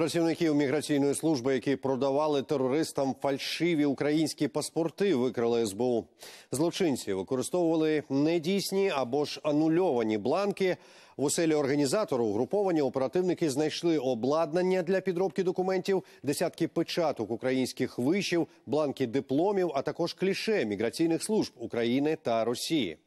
Працівників міграційної служби, які продавали терористам фальшиві українські паспорти, викрили СБУ. Злочинці використовували недійсні або ж анульовані бланки. В оселі організатору угруповані оперативники знайшли обладнання для підробки документів, десятки печаток українських вишів, бланки дипломів, а також кліше міграційних служб України та Росії.